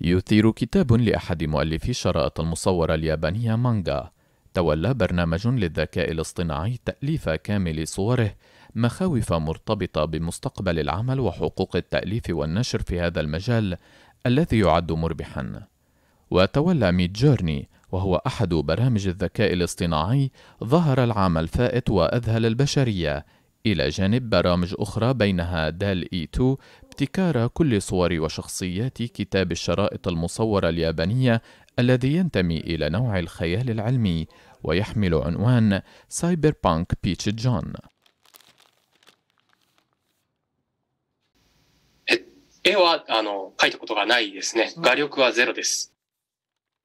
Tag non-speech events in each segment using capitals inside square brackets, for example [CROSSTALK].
يثير كتاب لأحد مؤلفي الشرائط المصورة اليابانية مانجا تولى برنامج للذكاء الاصطناعي تأليف كامل صوره مخاوف مرتبطة بمستقبل العمل وحقوق التأليف والنشر في هذا المجال الذي يعد مربحًا. وتولى ميد جورني وهو أحد برامج الذكاء الاصطناعي ظهر العام الفائت وأذهل البشرية إلى جانب برامج أخرى بينها دال إي 2 ابتكار كل صور وشخصيات كتاب الشرائط المصورة اليابانية الذي ينتمي إلى نوع الخيال العلمي ويحمل عنوان سايبر بانك بيتش جون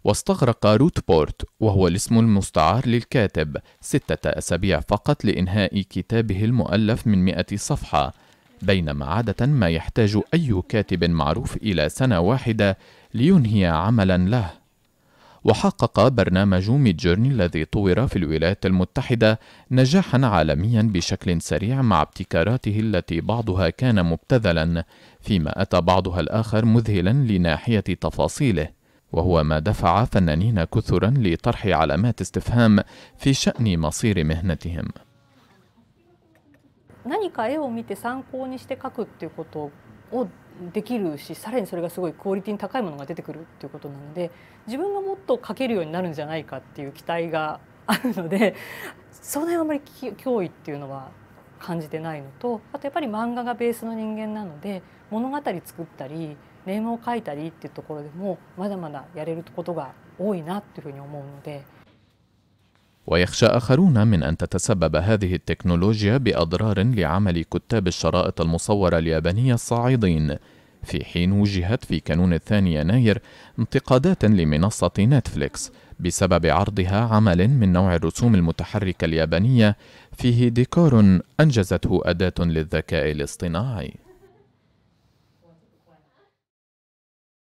واستغرق روت بورت وهو الاسم المستعار للكاتب ستة أسابيع فقط لإنهاء كتابه المؤلف من مئة صفحة بينما عادة ما يحتاج أي كاتب معروف إلى سنة واحدة لينهي عملا له وحقق برنامج ميدجورني الذي طور في الولايات المتحدة نجاحا عالميا بشكل سريع مع ابتكاراته التي بعضها كان مبتذلا فيما أتى بعضها الآخر مذهلا لناحية تفاصيله وهو ما دفع فنانين كثرا لطرح علامات استفهام في شأن مصير مهنتهم 何か絵を見て参考にして描くっていうことをできるしさらにそれがすごいクオリティに高いものが出てくるっていうことなので自分がもっと描けるようになるんじゃないかっていう期待があるので [LAUGHS] その辺はあんまり脅威っていうのは感じてないのとあとやっぱり漫画がベースの人間なので物語作ったりネームを書いたりっていうところでもまだまだやれることが多いなっていうふうに思うので。ويخشى آخرون من أن تتسبب هذه التكنولوجيا بأضرار لعمل كتاب الشرائط المصورة اليابانية الصاعدين في حين وجهت في كانون الثاني يناير انتقادات لمنصة نتفليكس بسبب عرضها عمل من نوع الرسوم المتحركة اليابانية فيه ديكور أنجزته أداة للذكاء الاصطناعي